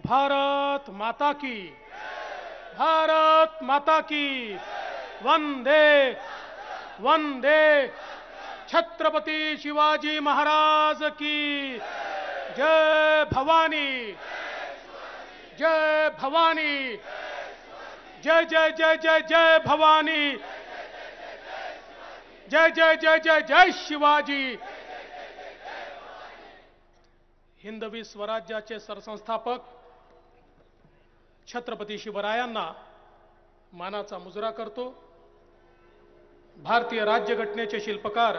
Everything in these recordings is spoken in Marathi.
भारत माता की भारत माता की वंदे वंदे छत्रपती शिवाजी महाराज की जय भवानी जय भवानी जय जय जय जय जय भवानी जय जय जय जय जय शिवाजी हिंदवी स्वराज्याचे सरसंस्थापक छत्रपती शिवरायांना मानाचा मुजरा करतो भारतीय राज्यघटनेचे शिल्पकार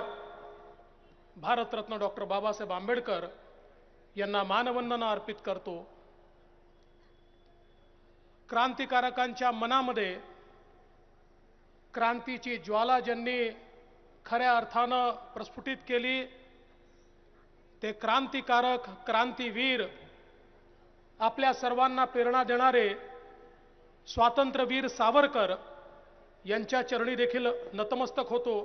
भारतरत्न डॉक्टर बाबासाहेब आंबेडकर यांना मानवंदना अर्पित करतो क्रांतिकारकांच्या मनामध्ये क्रांतीची ज्वाला ज्यांनी खऱ्या अर्थानं प्रस्फुटित केली ते क्रांतिकारक क्रांतीवीर आपल्या सर्वांना प्रेरणा देणारे स्वातंत्र्यवीर सावरकर यांच्या चरणी देखील नतमस्तक होतो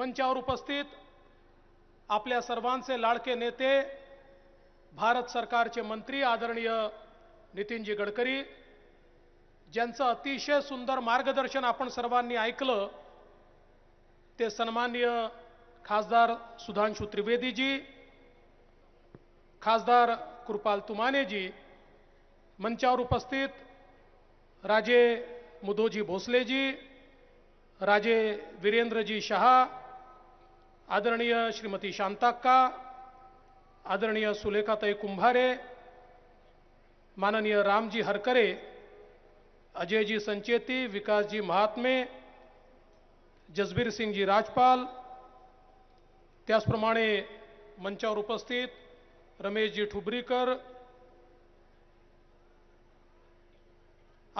मंचावर उपस्थित आपल्या सर्वांचे लाडके नेते भारत सरकारचे मंत्री आदरणीय नितीनजी गडकरी ज्यांचं अतिशय सुंदर मार्गदर्शन आपण सर्वांनी ऐकलं ते सन्माननीय खासदार सुधांशु त्रिवेदीजी खासदार कृपाल जी मंचावर उपस्थित राजे मुदोजी जी राजे जी शहा आदरणीय श्रीमती शांताक्का आदरणीय सुलेखाताई कुंभारे माननीय रामजी हरकरे अजयजी संचेती विकास जी महात्मे जसबीर सिंगजी राजपाल त्याचप्रमाणे मंचावर उपस्थित रमेश रमेशजी ठुबरीकर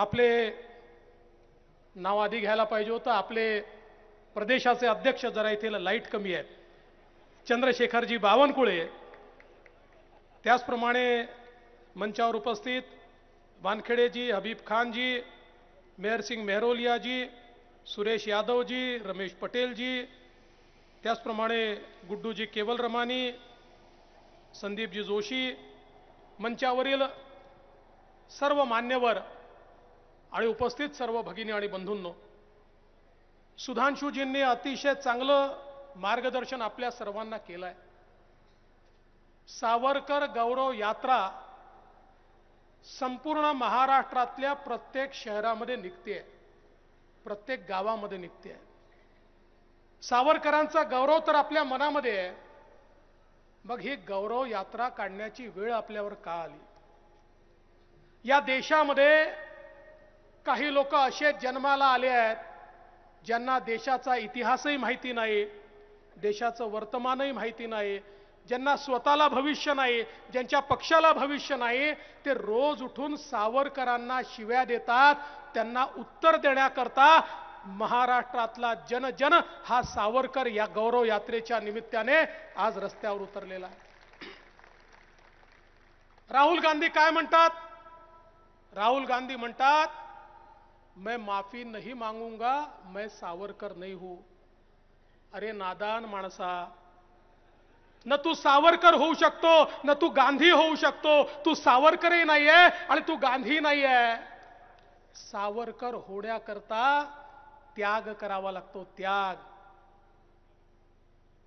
आपले नाव आधी घ्यायला पाहिजे होतं आपले प्रदेशाचे अध्यक्ष जरा इथे लाईट कमी आहे चंद्रशेखरजी बावनकुळे त्याचप्रमाणे मंचावर उपस्थित वानखेडेजी हबीब खानजी मेहरसिंग मेहरोलियाजी सुरेश यादवजी रमेश पटेलजी त्याचप्रमाणे गुड्डूजी केवल रमानी संदीपजी जोशी मंचावरील सर्व मान्यवर आणि उपस्थित सर्व भगिनी आणि बंधूंनो सुधांशुजींनी अतिशय चांगलं मार्गदर्शन आपल्या सर्वांना केलं आहे सावरकर गौरव यात्रा संपूर्ण महाराष्ट्रातल्या प्रत्येक शहरामध्ये निघते प्रत्येक गावामध्ये निघते सावरकरांचा गौरव तर आपल्या मनामध्ये आहे मग ही गौरव यात्रा काढण्याची वेळ आपल्यावर का आली या देशामध्ये काही लोक असे जन्माला आले आहेत ज्यांना देशाचा इतिहासही माहिती नाही देशाचं वर्तमानही माहिती नाही ज्यांना स्वतःला भविष्य नाही ज्यांच्या पक्षाला भविष्य नाही ते रोज उठून सावरकरांना शिव्या देतात त्यांना उत्तर देण्याकरता महाराष्ट्रातला जन जन हा सावरकर या गौरव यात्रेच्या निमित्ताने आज रस्त्यावर उतरलेला आहे राहुल गांधी काय म्हणतात राहुल गांधी म्हणतात मैं माफी नहीं मांगूंगा मैं सावरकर नहीं हूं अरे नादान माणसा न तू सावरकर होऊ शकतो न तू गांधी होऊ शकतो तू सावरकरही आहे आणि तू गांधी नाहीये सावरकर होण्याकरता त्याग करावा लागतो त्याग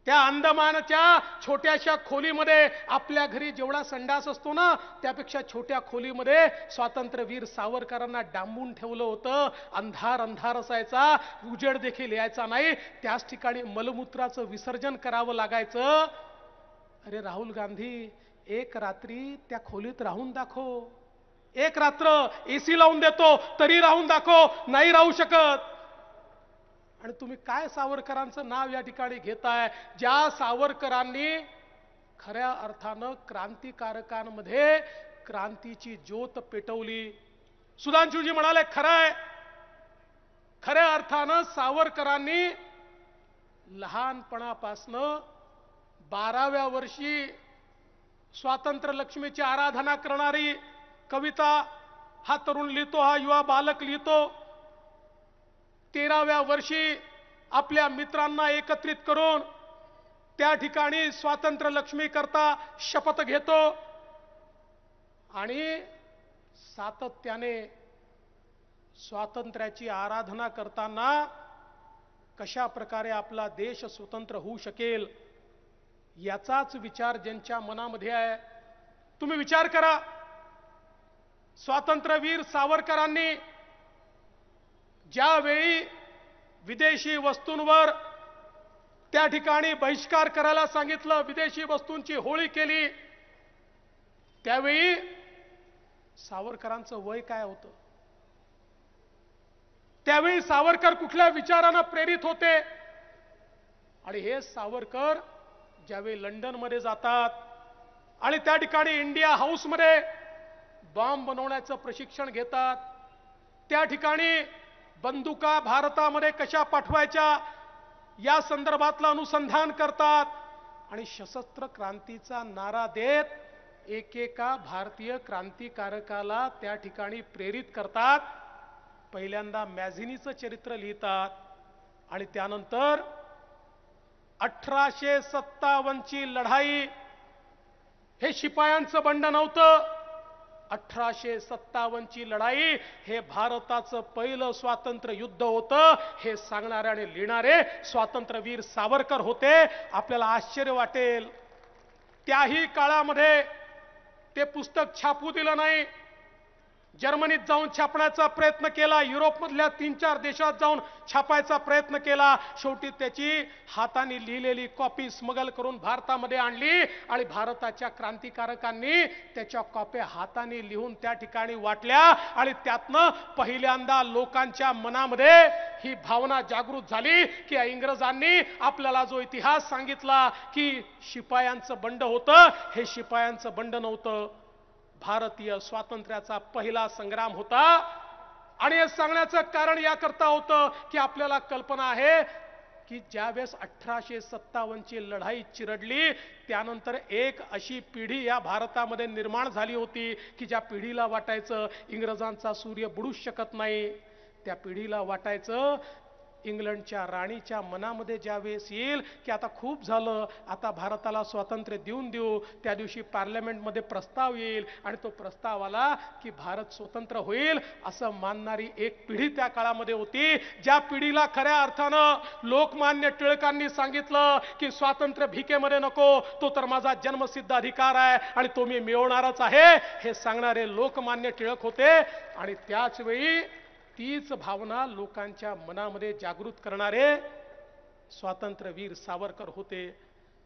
त्या अंदमानच्या छोट्याशा खोलीमध्ये आपल्या घरी जेवढा संडास असतो ना त्यापेक्षा छोट्या खोलीमध्ये स्वातंत्र्यवीर सावरकरांना डांबून ठेवलं होतं अंधार अंधार असायचा उजेड देखील यायचा नाही त्याच ठिकाणी मलमूत्राचं विसर्जन करावं लागायचं अरे राहुल गांधी एक रात्री त्या खोलीत राहून दाखव एक रात्र एसी लावून देतो तरी राहून दाखव नाही राहू शकत आणि तुम्ही काय सावरकरांचं नाव या ठिकाणी घेताय ज्या सावरकरांनी खऱ्या अर्थानं क्रांतिकारकांमध्ये क्रांतीची ज्योत पेटवली सुधांशूजी म्हणाले खरंय खऱ्या अर्थानं सावरकरांनी लहानपणापासनं बाराव्या वर्षी स्वातंत्र्य लक्ष्मीची आराधना करणारी कविता हा तरुण लिहितो हा युवा बालक लिहितो तेराव्या वर्षी आपल्या मित्रांना एकत्रित करून त्या ठिकाणी स्वातंत्र्य लक्ष्मी करता शपथ घेतो आणि सातत्याने स्वातंत्र्याची आराधना करताना कशा प्रकारे आपला देश स्वतंत्र होऊ शकेल याचाच विचार ज्यांच्या मनामध्ये आहे तुम्ही विचार करा स्वातंत्र्यवीर सावरकरांनी ज्यावेळी विदेशी वस्तूंवर त्या ठिकाणी बहिष्कार करायला सांगितलं विदेशी वस्तूंची होळी केली त्यावेळी सावरकरांचं वय काय होतं त्यावेळी सावरकर कुठल्या विचारानं प्रेरित होते आणि हे सावरकर ज्यावेळी लंडनमध्ये जातात आणि त्या ठिकाणी इंडिया हाऊसमध्ये बॉम्ब बनवण्याचं प्रशिक्षण घेतात त्या ठिकाणी बंदुका भारतामध्ये कशा पाठवायच्या या संदर्भातलं अनुसंधान करतात आणि सशस्त्र क्रांतीचा नारा देत एकेका भारतीय क्रांतिकारकाला त्या ठिकाणी प्रेरित करतात पहिल्यांदा मॅझिनीचं चरित्र लिहितात आणि त्यानंतर अठराशे सत्तावन्नची लढाई हे शिपायांचं बंड नव्हतं अठराशे सत्तावन्नची लढाई हे भारताचं पहिलं स्वातंत्र्य युद्ध होतं हे सांगणारे आणि लिहिणारे स्वातंत्र्यवीर सावरकर होते आपल्याला आश्चर्य वाटेल त्याही काळामध्ये ते पुस्तक छापू दिलं नाही जर्मनीत जाऊन छापण्याचा प्रयत्न केला युरोपमधल्या तीन चार देशात जाऊन छापायचा प्रयत्न केला शेवटी त्याची हाताने लिहिलेली कॉपी स्मगल करून भारतामध्ये आणली आणि भारताच्या क्रांतिकारकांनी त्याच्या कॉप्या हाताने लिहून त्या ठिकाणी वाटल्या आणि त्यातनं पहिल्यांदा लोकांच्या मनामध्ये ही भावना जागृत झाली की इंग्रजांनी आपल्याला जो इतिहास सांगितला की शिपायांचं बंड होतं हे शिपायांचं बंड नव्हतं भारतीय स्वातंत्र्याचा पहिला संग्राम होता आणि हे सांगण्याचं कारण या करता होतं की आपल्याला कल्पना आहे की ज्यावेळेस अठराशे सत्तावन्नची लढाई चिरडली त्यानंतर एक अशी पिढी या भारतामध्ये निर्माण झाली होती की ज्या पिढीला वाटायचं इंग्रजांचा सूर्य बुडूच शकत नाही त्या पिढीला वाटायचं इंग्लंडच्या राणीच्या मनामध्ये वेळेस येईल की आता खूप झालं आता भारताला स्वातंत्र्य देऊन देऊ त्या दिवशी पार्लमेंटमध्ये प्रस्ताव येईल आणि तो प्रस्ताव आला की भारत स्वतंत्र होईल असं मानणारी एक पिढी त्या काळामध्ये होती ज्या पिढीला खऱ्या अर्थानं लोकमान्य टिळकांनी सांगितलं की स्वातंत्र्य भिकेमध्ये नको तो तर माझा जन्मसिद्ध अधिकार आहे आणि तो मी मिळवणारच आहे हे सांगणारे लोकमान्य टिळक होते आणि त्याच वेळी तीच भावना लोकांच्या मनामध्ये जागृत करणारे स्वातंत्र्यवीर सावरकर होते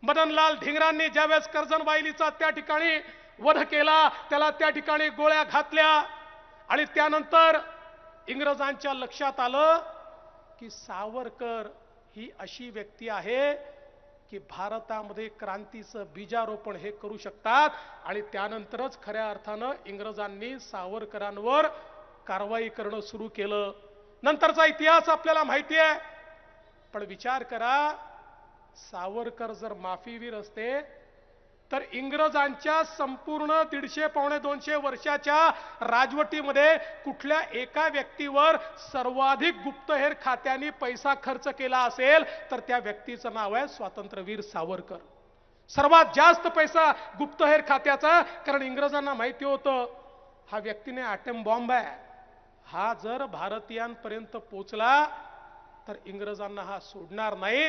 मदनलाल ढिंगरांनी ज्यावेळेस कर्जनबाईलीचा त्या ठिकाणी वध केला त्याला त्या ठिकाणी गोळ्या घातल्या आणि त्यानंतर इंग्रजांच्या लक्षात आलं की सावरकर ही अशी व्यक्ती आहे की भारतामध्ये क्रांतीचं बीजारोपण हे करू शकतात आणि त्यानंतरच खऱ्या अर्थानं इंग्रजांनी सावरकरांवर कारवाई करणं सुरू केलं नंतरचा इतिहास आपल्याला माहिती आहे पण विचार करा सावरकर जर माफीवीर असते तर इंग्रजांच्या संपूर्ण दीडशे पावणे दोनशे वर्षाच्या राजवटीमध्ये कुठल्या एका व्यक्तीवर सर्वाधिक गुप्तहेर खात्याने पैसा खर्च केला असेल तर त्या व्यक्तीचं नाव आहे स्वातंत्र्यवीर सावरकर सर्वात जास्त पैसा गुप्तहेर खात्याचा कारण इंग्रजांना माहिती होतं हा व्यक्तीने आटेम बॉम्ब आहे हा जर भारतीयांपर्यंत पोचला तर इंग्रजांना हा सोडणार नाही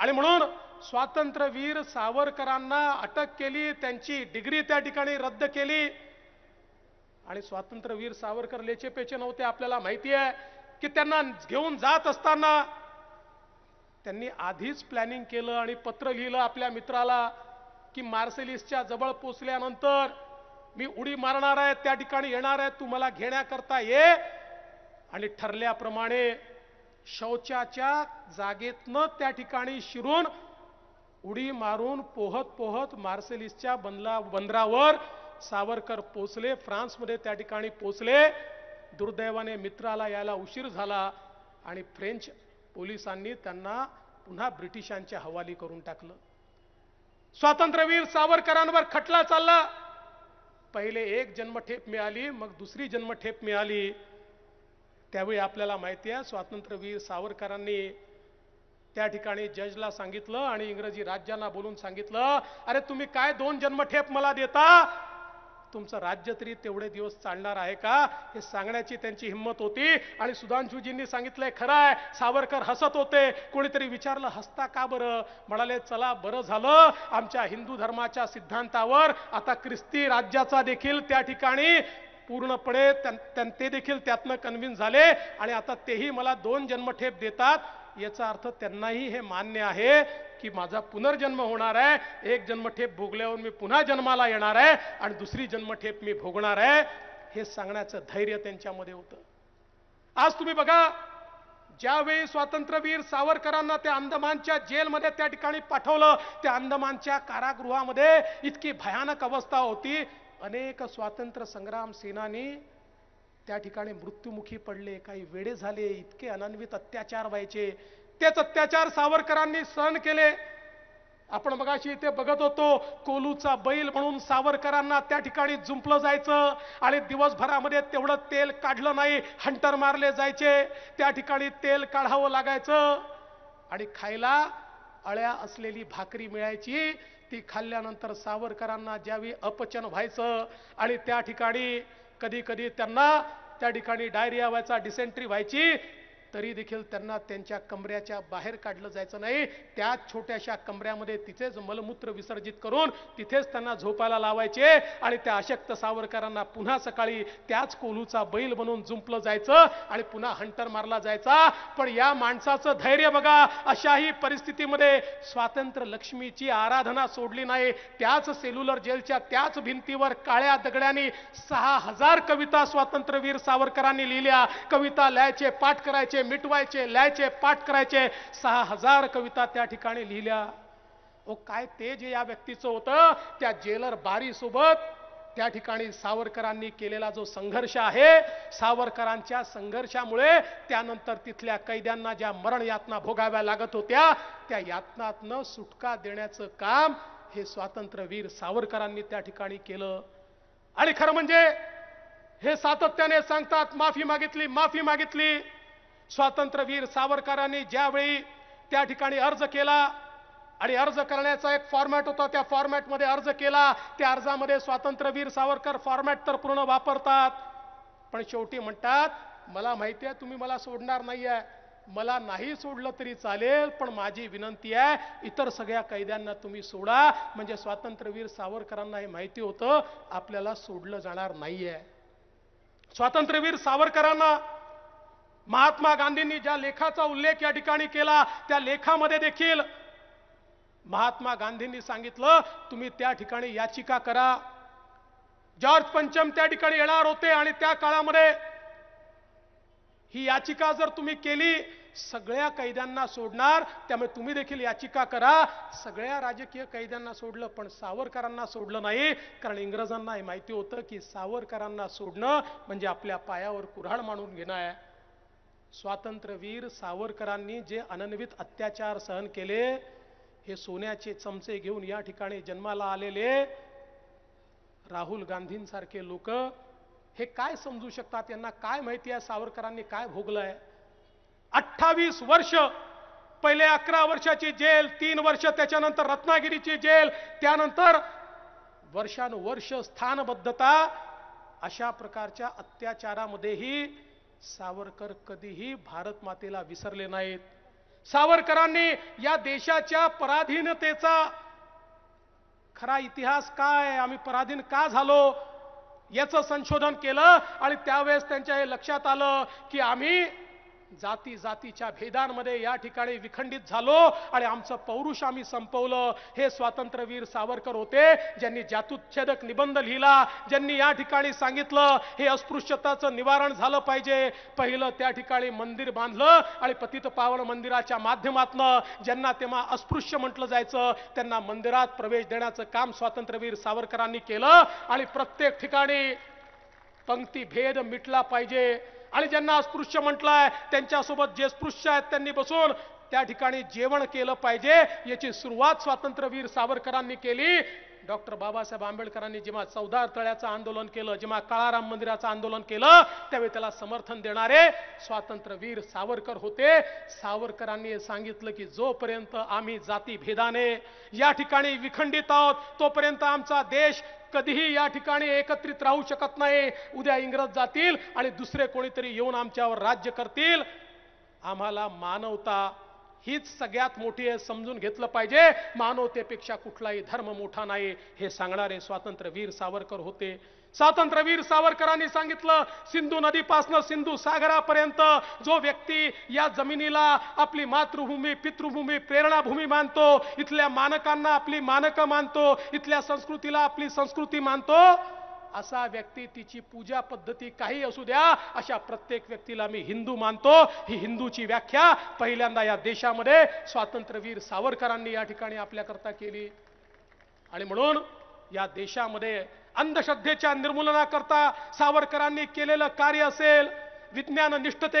आणि म्हणून स्वातंत्र्यवीर सावरकरांना अटक केली त्यांची डिग्री त्या ठिकाणी रद्द केली आणि स्वातंत्र्यवीर सावरकर लेचेपेचे नव्हते आपल्याला माहिती आहे की त्यांना घेऊन जात असताना त्यांनी आधीच प्लॅनिंग केलं आणि पत्र लिहिलं आपल्या मित्राला की मार्सेलिसच्या जवळ पोचल्यानंतर मी उडी मारणार आहे त्या ठिकाणी येणार आहे तू मला घेण्याकरता ये आणि ठरल्याप्रमाणे शौचाच्या जागेतनं त्या ठिकाणी शिरून उडी मारून पोहत पोहत मार्सेलिसच्या बंदला बंदरावर सावरकर पोचले फ्रान्समध्ये त्या ठिकाणी पोचले दुर्दैवाने मित्राला यायला उशीर झाला आणि फ्रेंच पोलिसांनी त्यांना पुन्हा ब्रिटिशांच्या हवाली करून टाकलं स्वातंत्र्यवीर सावरकरांवर खटला चालला पहिले एक जन्मठेप मिळाली मग दुसरी जन्मठेप मिळाली त्यावेळी आपल्याला माहिती आहे स्वातंत्र्यवीर सावरकरांनी त्या ठिकाणी जजला सांगितलं आणि इंग्रजी राज्यांना बोलून सांगितलं अरे तुम्ही काय दोन जन्मठेप मला देता तुमचं राज्य तरी तेवढे दिवस चालणार आहे का हे सांगण्याची त्यांची हिंमत होती आणि सुधांशूजींनी सांगितलंय खरं आहे सावरकर हसत होते कोणीतरी विचारलं हसता का बरं म्हणाले चला बरं झालं आमच्या हिंदू धर्माच्या सिद्धांतावर आता ख्रिस्ती राज्याचा देखील त्या ठिकाणी पूर्णपणे ते देखील त्यातनं कन्व्हिन्स झाले आणि आता तेही मला दोन जन्मठेप देतात याचा अर्थ त्यांनाही हे मान्य आहे की माझा पुनर्जन्म होणार आहे एक जन्मठेप भोगल्यावर मी पुन्हा जन्माला येणार आहे आणि दुसरी जन्मठेप मी भोगणार आहे हे सांगण्याचं धैर्य त्यांच्यामध्ये होतं आज तुम्ही बघा ज्यावेळी स्वातंत्र्यवीर सावरकरांना त्या अंदमानच्या जेलमध्ये त्या ठिकाणी पाठवलं त्या अंदमानच्या कारागृहामध्ये इतकी भयानक अवस्था होती अनेक स्वातंत्र्य संग्राम सेनानी त्या ठिकाणी मृत्युमुखी पडले काही वेडे झाले इतके अनन्वित अत्याचार व्हायचे तेच अत्याचार सावरकरांनी सहन केले आपण मगाशी इथे बघत होतो कोलूचा बैल म्हणून सावरकरांना त्या ठिकाणी जुंपलं जायचं आणि दिवसभरामध्ये तेवढं तेल काढलं नाही हंटर मारले जायचे त्या ठिकाणी तेल काढावं लागायचं आणि खायला अळ्या असलेली भाकरी मिळायची ती खाल्ल्यानंतर सावरकरांना ज्यावेळी अपचन व्हायचं आणि त्या ठिकाणी कधी कधी त्यांना त्या ठिकाणी डायरिया व्हायचा डिसेंट्री व्हायची तरी देखील त्यांना त्यांच्या कमऱ्याच्या बाहेर काढलं जायचं नाही त्या छोट्याशा कमऱ्यामध्ये तिथेच मलमूत्र विसर्जित करून तिथेच त्यांना झोपायला लावायचे आणि त्या अशक्त सावरकरांना पुन्हा सकाळी त्याच कोलूचा बैल बनून जुंपलं जायचं आणि पुन्हा हंटर मारला जायचा पण या माणसाचं धैर्य बघा अशाही परिस्थितीमध्ये स्वातंत्र्य लक्ष्मीची आराधना सोडली नाही त्याच सेल्युलर जेलच्या त्याच भिंतीवर काळ्या दगड्यांनी सहा हजार कविता स्वातंत्र्यवीर सावरकरांनी लिहिल्या कविता लिहायचे पाठ करायचे मिटवायचे लिहायचे पाठ करायचे सहा हजार कविता त्या ठिकाणी लिहिल्या ओ काय ते जे या व्यक्तीचं होतं त्या जेलर बारीसोबत त्या ठिकाणी सावरकरांनी केलेला जो संघर्ष आहे सावरकरांच्या संघर्षामुळे त्यानंतर तिथल्या कैद्यांना ज्या मरण यातना भोगाव्या लागत होत्या त्या यातनातनं सुटका देण्याचं काम हे स्वातंत्र्यवीर सावरकरांनी त्या ठिकाणी केलं आणि खरं म्हणजे हे सातत्याने सांगतात माफी मागितली माफी मागितली स्वातंत्र्यवीर सावरकरांनी ज्यावेळी त्या ठिकाणी अर्ज केला आणि अर्ज करण्याचा एक फॉर्मॅट होता त्या फॉर्मॅटमध्ये अर्ज केला त्या अर्जामध्ये स्वातंत्र्यवीर सावरकर फॉर्मॅट तर पूर्ण वापरतात पण शेवटी म्हणतात मला माहिती आहे तुम्ही मला सोडणार नाही आहे मला नाही सोडलं तरी चालेल पण माझी विनंती आहे इतर सगळ्या कैद्यांना तुम्ही सोडा म्हणजे स्वातंत्र्यवीर सावरकरांना हे माहिती होतं आपल्याला सोडलं जाणार नाहीये स्वातंत्र्यवीर सावरकरांना महात्मा गांधींनी ज्या लेखाचा उल्लेख या ठिकाणी केला त्या लेखामध्ये देखील महात्मा गांधींनी सांगितलं तुम्ही त्या ठिकाणी याचिका करा जॉर्ज पंचम त्या ठिकाणी येणार होते आणि त्या काळामध्ये ही याचिका जर तुम्ही केली सगळ्या कैद्यांना सोडणार त्यामुळे तुम्ही देखील याचिका करा सगळ्या राजकीय कैद्यांना सोडलं पण सावरकरांना सोडलं नाही कारण इंग्रजांना हे माहिती होतं की सावरकरांना सोडणं म्हणजे आपल्या पायावर कुऱ्हाड मानून घेणं आहे स्वातंत्र्यवीर सावरकरांनी जे अनन्वित अत्याचार सहन केले हे सोन्याचे चमचे घेऊन या ठिकाणी जन्माला आलेले राहुल गांधींसारखे लोक हे काय समजू शकतात यांना काय माहिती आहे सावरकरांनी काय भोगलंय अठ्ठावीस वर्ष पहिले अकरा वर्षाची जेल तीन वर्ष त्याच्यानंतर रत्नागिरीची जेल त्यानंतर वर्षानुवर्ष स्थानबद्धता अशा प्रकारच्या अत्याचारामध्येही सावरकर कधीही भारत मातेला विसरले नाहीत सावरकरांनी या देशाच्या पराधीनतेचा खरा इतिहास काय आम्ही पराधीन का झालो याचं संशोधन केलं आणि त्यावेळेस त्यांच्या हे लक्षात आलं की आम्ही जाती जातीच्या भेदांमध्ये या ठिकाणी विखंडित झालो आणि आमचं पौरुष आम्ही संपवलं हे स्वातंत्र्यवीर सावरकर होते ज्यांनी जातुच्छेदक निबंध लिहिला ज्यांनी या ठिकाणी सांगितलं हे अस्पृश्यताचं निवारण झालं पाहिजे पहिलं त्या ठिकाणी मंदिर बांधलं आणि पतित पावन मंदिराच्या माध्यमातनं ज्यांना तेव्हा अस्पृश्य म्हटलं जायचं त्यांना मंदिरात प्रवेश देण्याचं काम स्वातंत्र्यवीर सावरकरांनी केलं आणि प्रत्येक ठिकाणी पंक्ती भेद मिटला पाहिजे आणि ज्यांना अस्पृश्य म्हटलंय त्यांच्यासोबत जे स्पृश्य आहेत त्यांनी बसून त्या ठिकाणी जेवण केलं पाहिजे याची सुरुवात स्वातंत्र्यवीर सावरकरांनी केली डॉक्टर बाबासाहेब आंबेडकरांनी जेव्हा चौदार तळ्याचं आंदोलन केलं जेव्हा काळाराम मंदिराचं आंदोलन केलं त्यावेळी त्याला समर्थन देणारे स्वातंत्र्यवीर सावरकर होते सावरकरांनी सांगितलं की जोपर्यंत आम्ही जातीभेदाने या ठिकाणी विखंडित आहोत तोपर्यंत आमचा देश कधीही या ठिकाणी एकत्रित राहू शकत नाही उद्या इंग्रज जातील आणि दुसरे कोणीतरी येऊन आमच्यावर राज्य करतील आम्हाला मानवता हीच सगळ्यात मोठी आहे समजून घेतलं पाहिजे मानवतेपेक्षा कुठलाही धर्म मोठा नाही हे सांगणारे स्वातंत्र्यवीर सावरकर होते स्वातंत्र्यवीर सावरकरांनी सांगितलं सिंधू नदीपासनं सिंधू सागरापर्यंत जो व्यक्ती या जमिनीला आपली मातृभूमी पितृभूमी प्रेरणाभूमी मानतो इथल्या मानकांना आपली मानकं मानतो इथल्या संस्कृतीला आपली संस्कृती मानतो असा व्यक्ती तिची पूजा पद्धती काही असू द्या अशा प्रत्येक व्यक्तीला मी हिंदू मानतो ही हिंदूची व्याख्या पहिल्यांदा या देशामध्ये स्वातंत्र्यवीर सावरकरांनी या ठिकाणी आपल्याकरता केली आणि म्हणून या देशामध्ये अंधश्रद्धेच्या निर्मूलनाकरता सावरकरांनी केलेलं कार्य असेल विज्ञान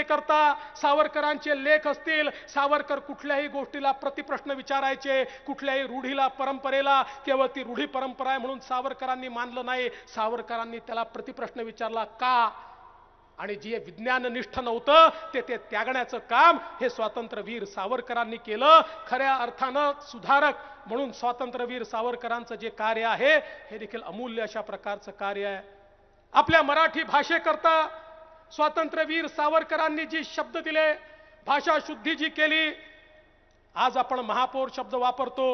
करता सावरकरांचे लेख असतील सावरकर कुठल्याही गोष्टीला प्रतिप्रश्न विचारायचे कुठल्याही रूढीला परंपरेला केवळ ती रूढी परंपरा आहे म्हणून सावरकरांनी मानलं नाही सावरकरांनी त्याला प्रतिप्रश्न विचारला का आणि जे विज्ञाननिष्ठ नव्हतं ते ते त्यागण्याचं काम हे स्वातंत्र्यवीर सावरकरांनी केलं खऱ्या अर्थानं सुधारक म्हणून स्वातंत्र्यवीर सावरकरांचं जे कार्य आहे हे देखील अमूल्य अशा प्रकारचं कार्य आहे आपल्या मराठी भाषेकरता स्वातंत्र्यवीर सावरकरांनी जी शब्द दिले भाषा शुद्धी जी केली आज आपण महापौर शब्द वापरतो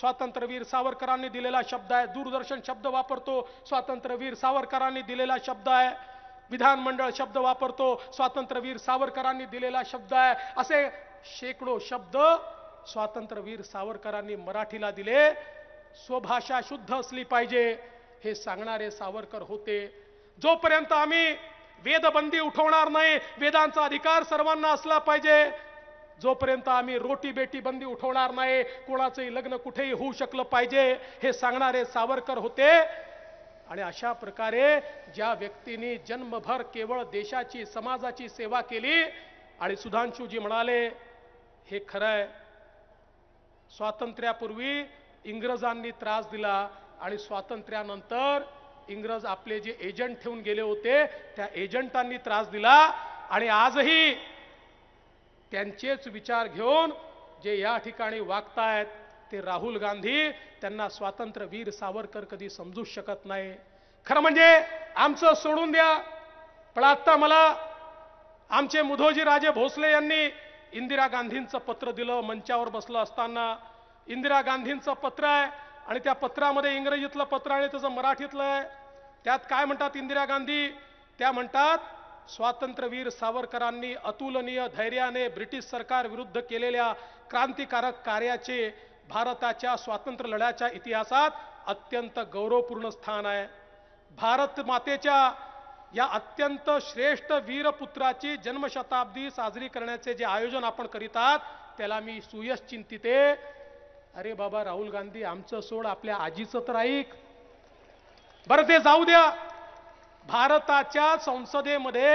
स्वातंत्र्यवीर सावरकरांनी दिलेला शब्द आहे दूरदर्शन शब्द वापरतो स्वातंत्र्यवीर सावरकरांनी दिलेला शब्द आहे विधानमंडळ शब्द वापरतो स्वातंत्र्यवीर सावरकरांनी दिलेला शब्द आहे असे शेकडो शब्द स्वातंत्र्यवीर सावरकरांनी मराठीला दिले स्वभाषा शुद्ध असली पाहिजे हे सांगणारे सावरकर होते जोपर्यंत आम्ही वेदबंदी उठवणार नाही वेदांचा अधिकार सर्वांना असला पाहिजे जोपर्यंत आम्ही रोटी बेटी बंदी उठवणार नाही कोणाचंही लग्न कुठेही होऊ शकलं पाहिजे हे सांगणारे सावरकर होते आणि अशा प्रकारे ज्या व्यक्तींनी जन्मभर केवळ देशाची समाजाची सेवा केली आणि सुधांशूजी म्हणाले हे खरं आहे स्वातंत्र्यापूर्वी इंग्रजांनी त्रास दिला आणि स्वातंत्र्यानंतर इंग्रज आपले जे एजंट ठेवून गेले होते त्या एजंटांनी त्रास दिला आणि आजही त्यांचेच विचार घेऊन जे या ठिकाणी वागतायत ते राहुल गांधी त्यांना वीर सावरकर कधी समजू शकत नाही खरं म्हणजे आमचं सोडून द्या पण आत्ता मला आमचे मुधोजी राजे भोसले यांनी इंदिरा गांधींचं पत्र दिलं मंचावर बसलं असताना इंदिरा गांधींचं पत्र आहे आणि त्या पत्रामध्ये इंग्रजीतलं पत्र आणि त्याचं मराठीतलं आहे त्यात काय म्हणतात इंदिरा गांधी त्या म्हणतात स्वातंत्र्यवीर सावरकरांनी अतुलनीय धैर्याने ब्रिटिश सरकार विरुद्ध केलेल्या क्रांतिकारक कार्याचे भारताच्या स्वातंत्र्य लढ्याच्या इतिहासात अत्यंत गौरवपूर्ण स्थान आहे भारत मातेच्या या अत्यंत श्रेष्ठ वीरपुत्राची जन्मशताब्दी साजरी करण्याचे जे आयोजन आपण करीत त्याला मी सुयश चिंतिते अरे बाबा राहुल गांधी आमचं सोड आपल्या आजीचं तर ऐक बरं ते जाऊ द्या भारताच्या संसदेमध्ये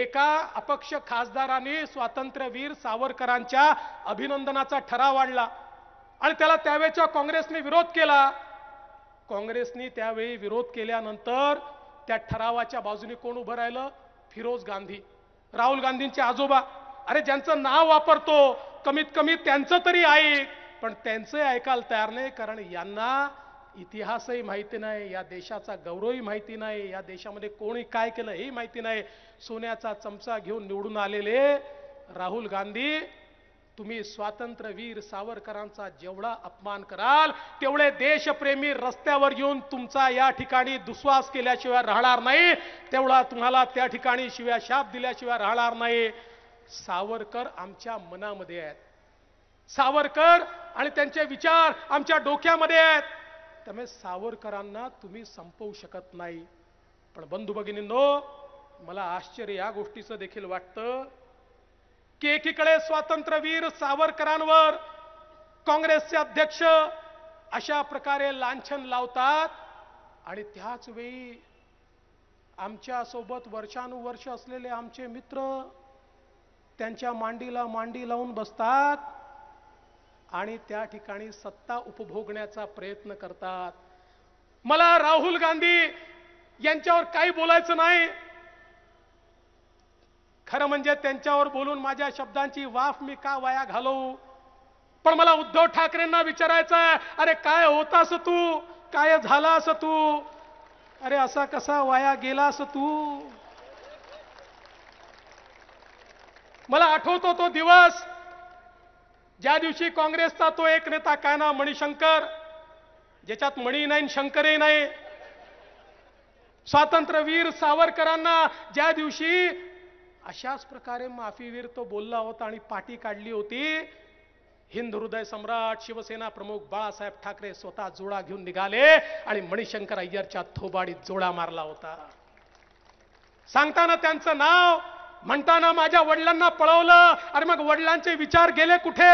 एका अपक्ष खासदाराने स्वातंत्र्यवीर सावरकरांच्या अभिनंदनाचा ठराव आणला आणि त्याला त्यावेळेच्या काँग्रेसने विरोध केला काँग्रेसने त्यावेळी विरोध केल्यानंतर त्या ठरावाच्या बाजूने कोण उभं राहिलं फिरोज गांधी राहुल गांधींचे आजोबा अरे ज्यांचं नाव वापरतो कमीत कमी त्यांचं तरी ऐक पण त्यांचंही ऐकायला तयार नाही कारण यांना इतिहासही माहिती नाही या देशाचा गौरवही माहिती नाही या देशामध्ये कोणी काय केलं हे माहिती नाही सोन्याचा चमचा घेऊन निवडून आलेले राहुल गांधी तुम्ही स्वातंत्र्यवीर सावरकरांचा जेवढा अपमान कराल तेवढे देशप्रेमी रस्त्यावर येऊन तुमचा या ठिकाणी दुस्वास केल्याशिवाय राहणार नाही तेवढा तुम्हाला त्या ठिकाणी शिव्या शाप दिल्याशिवाय राहणार नाही सावरकर आमच्या मनामध्ये आहेत सावरकर आणि त्यांचे विचार आमच्या डोक्यामध्ये आहेत त्यामुळे सावरकरांना तुम्ही संपवू शकत नाही पण बंधू भगिनींनो मला आश्चर्य या गोष्टीचं देखील वाटतं की एकीकडे स्वातंत्र्यवीर सावरकरांवर काँग्रेसचे अध्यक्ष अशा प्रकारे लांछन लावतात आणि त्याच वेळी आमच्यासोबत वर्षानुवर्ष असलेले आमचे मित्र त्यांच्या मांडीला मांडी लावून बसतात आणि त्या ठिकाणी सत्ता उपभोगण्याचा प्रयत्न करतात मला राहुल गांधी यांच्यावर काही बोलायचं नाही खरं म्हणजे त्यांच्यावर बोलून माझ्या शब्दांची वाफ मी का वाया घालवू पण मला उद्धव ठाकरेंना विचारायचं अरे काय होता असं तू काय झाला असं तू अरे असा कसा वाया गेलास तू मला आठवतो तो दिवस ज्या दिवशी काँग्रेसचा तो एक नेता काय ना मणिशंकर ज्याच्यात मणी नाही शंकरही नाही स्वातंत्र्यवीर सावरकरांना ज्या दिवशी अशाच प्रकारे माफीवीर तो बोलला होता आणि पाठी काढली होती हिंद हृदय सम्राट शिवसेना प्रमुख बाळासाहेब ठाकरे स्वतः जोडा घेऊन निघाले आणि मणिशंकर अय्यरच्या थोबाडीत जोडा मारला होता सांगताना त्यांचं नाव म्हणताना माझ्या वडिलांना पळवलं अरे मग वडिलांचे विचार गेले कुठे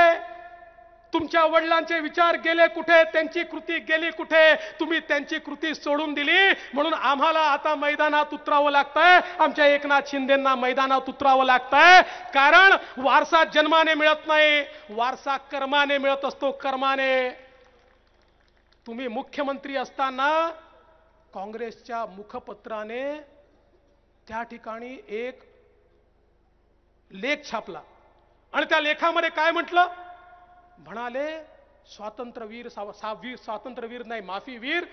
तुमच्या वडिलांचे विचार गेले कुठे त्यांची कृती गेली कुठे तुम्ही त्यांची कृती सोडून दिली म्हणून आम्हाला आता मैदानात उतरावं लागतंय आमच्या एकनाथ शिंदेना मैदानात उतरावं लागतंय कारण वारसा जन्माने मिळत नाही वारसा कर्माने मिळत असतो कर्माने तुम्ही मुख्यमंत्री असताना काँग्रेसच्या मुखपत्राने त्या ठिकाणी एक लेख छापला आणि त्या लेखामध्ये काय म्हटलं म्हणाले स्वातंत्र्यवीर साव सावीर स्वातंत्र्यवीर नाही माफी वीर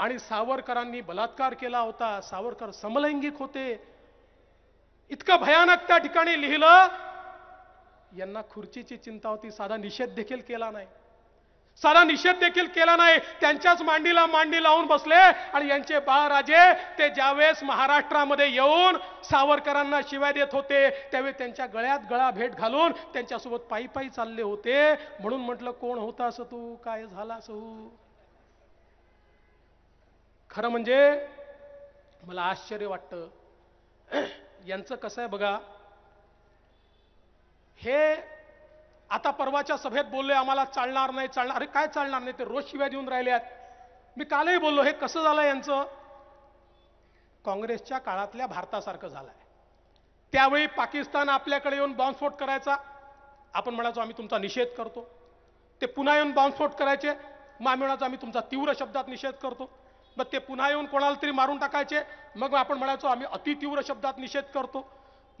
आणि सावरकरांनी बलात्कार केला होता सावरकर समलैंगिक होते इतकं भयानक त्या ठिकाणी लिहिलं यांना खुर्चीची चिंता होती साधा निषेध देखील केला नाही साधा निषेध देखील केला नाही त्यांच्याच मांडीला मांडी लावून बसले आणि यांचे बाळराजे ते ज्यावेळेस महाराष्ट्रामध्ये येऊन सावरकरांना शिवाय देत होते त्यावेळी त्यांच्या गळ्यात गळा भेट घालून त्यांच्यासोबत पायी पायी चालले होते म्हणून म्हटलं कोण होता असं तू काय झाला असू खरं म्हणजे मला आश्चर्य वाटतं यांचं कसं आहे बघा हे आता परवाच्या सभेत बोलले आम्हाला चालणार नाही चालणार अरे काय चालणार नाही ते रोज शिव्या देऊन राहिले आहेत मी कालही बोललो हे कसं झालं यांचं काँग्रेसच्या काळातल्या भारतासारखं झालंय त्यावेळी पाकिस्तान आपल्याकडे येऊन बॉम्बस्फोट करायचा आपण म्हणायचो आम्ही तुमचा निषेध करतो ते पुन्हा येऊन बॉम्बस्फोट करायचे मग आम्ही म्हणायचो आम्ही तुमचा तीव्र शब्दात निषेध करतो मग ते पुन्हा येऊन कोणाला तरी मारून टाकायचे मग आपण म्हणायचो आम्ही अतितीव्र शब्दात निषेध करतो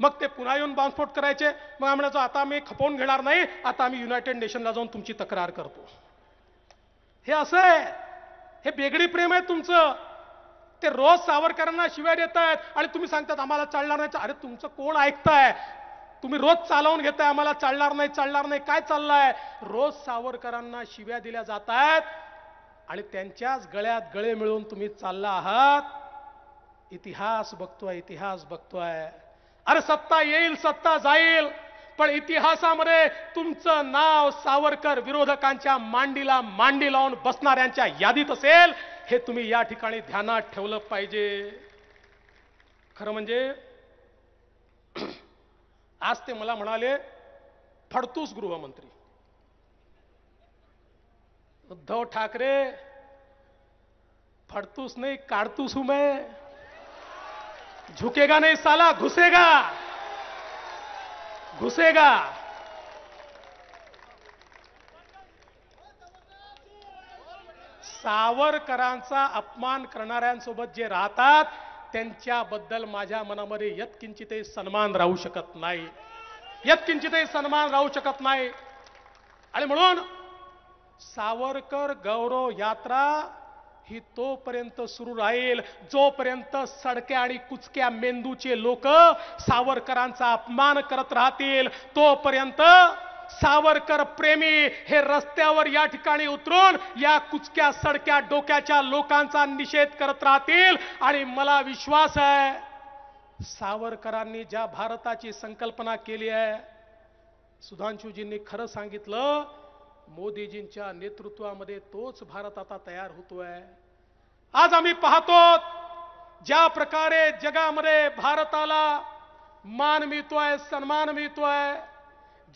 मग ते पुन्हा येऊन बॉम्बस्फोट करायचे मग म्हणायचो आता आम्ही खपवून घेणार नाही आता आम्ही युनायटेड नेशनला जाऊन तुमची तक्रार करतो हे असं आहे हे बेगडी प्रेम आहे तुमचं ते रोज सावरकरांना शिव्या देत आहेत आणि तुम्ही सांगतात आम्हाला चालणार नाही अरे तुमचं कोण ऐकताय तुम्ही रोज चालवून घेताय आम्हाला चालणार नाही चालणार नाही काय चाललंय रोज सावरकरांना शिव्या दिल्या जात आहेत आणि त्यांच्याच गळ्यात गळे मिळून तुम्ही चालला आहात इतिहास बघतोय इतिहास बघतोय अरे सत्ता येईल सत्ता जाईल पण इतिहासामध्ये तुमचं नाव सावरकर विरोधकांच्या मांडीला मांडी लावून बसणाऱ्यांच्या यादीत असेल हे तुम्ही या ठिकाणी ध्यानात ठेवलं पाहिजे खरं म्हणजे आज ते मला म्हणाले फडतूस गृहमंत्री उद्धव ठाकरे फडतूस नाही काढतूस हूं झुकेगा नाही साला घुसेगा घुसेगा सावरकरांचा अपमान करणाऱ्यांसोबत जे राहतात त्यांच्याबद्दल माझ्या मनामध्ये यत्किंचितही सन्मान राहू शकत नाही यत्किंचितही सन्मान राहू शकत नाही आणि म्हणून सावरकर गौरव यात्रा ही तोपर्यंत सुरू राहील जोपर्यंत सडक्या आणि कुचक्या मेंदूचे लोक सावरकरांचा अपमान करत राहतील तोपर्यंत सावरकर प्रेमी हे रस्त्यावर या ठिकाणी उतरून या कुचक्या सडक्या डोक्याच्या लोकांचा निषेध करत राहतील आणि मला विश्वास आहे सावरकरांनी ज्या भारताची संकल्पना केली आहे सुधांशुजींनी खरं सांगितलं मोदीजींच्या नेतृत्वामध्ये तोच भारत आता तयार होतोय आज आम्ही पाहतो ज्या प्रकारे जगामध्ये भारताला मान मिळतोय सन्मान मिळतोय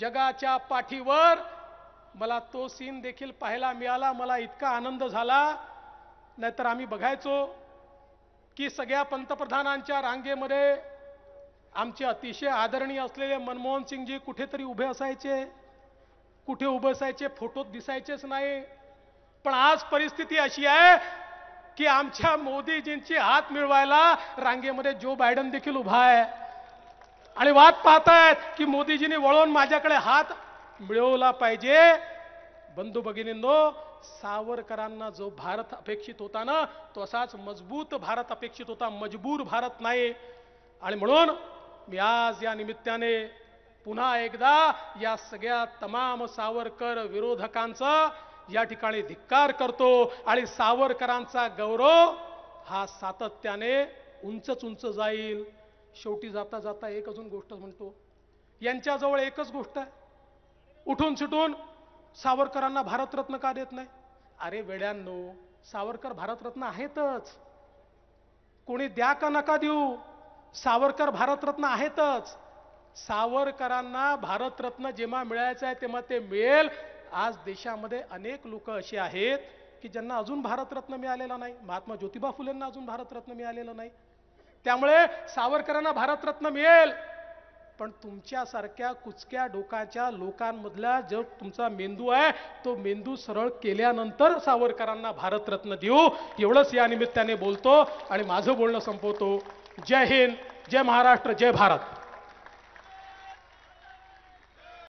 जगाच्या पाठीवर मला तो सीन देखील पाहायला मिळाला मला इतका आनंद झाला नाहीतर आम्ही बघायचो की सगळ्या पंतप्रधानांच्या रांगेमध्ये आमचे अतिशय आदरणीय असलेले मनमोहन सिंगजी कुठेतरी उभे असायचे कुठे उभसायचे फोटोत दिसायचेच नाही पण आज परिस्थिती अशी आहे की आमच्या मोदीजींची हात मिळवायला रांगेमध्ये जो बायडन देखील उभा आहे आणि वाट पाहतायत की मोदीजींनी वळून माझ्याकडे हात मिळवला पाहिजे बंधू भगिनींनो सावरकरांना जो भारत अपेक्षित होता ना तो असाच मजबूत भारत अपेक्षित होता मजबूर भारत नाही आणि म्हणून मी आज या निमित्ताने पुन्हा एकदा या सगळ्या तमाम सावरकर विरोधकांचा या ठिकाणी धिक्कार करतो आणि सावरकरांचा गौरव हा सातत्याने उंचच उंच जाईल शेवटी जाता जाता एक अजून गोष्ट म्हणतो यांच्याजवळ एकच गोष्ट आहे उठून सुटून सावरकरांना भारतरत्न का देत नाही अरे वेड्यांनो सावरकर भारतरत्न आहेतच कोणी द्या का नका देऊ सावरकर भारतरत्न आहेतच सावरकरांना भारतरत्न जेव्हा मिळायचं आहे तेव्हा ते मिळेल आज देशामध्ये अनेक लोक असे आहेत की ज्यांना अजून भारतरत्न मिळालेला नाही महात्मा ज्योतिबा फुलेंना अजून भारतरत्न मिळालेलं नाही त्यामुळे सावरकरांना भारतरत्न मिळेल पण तुमच्यासारख्या कुचक्या डोकाच्या लोकांमधला जो तुमचा मेंदू आहे तो मेंदू सरळ केल्यानंतर सावरकरांना भारतरत्न देऊ एवढंच या निमित्ताने बोलतो आणि माझं बोलणं संपवतो जय हिंद जय महाराष्ट्र जय भारत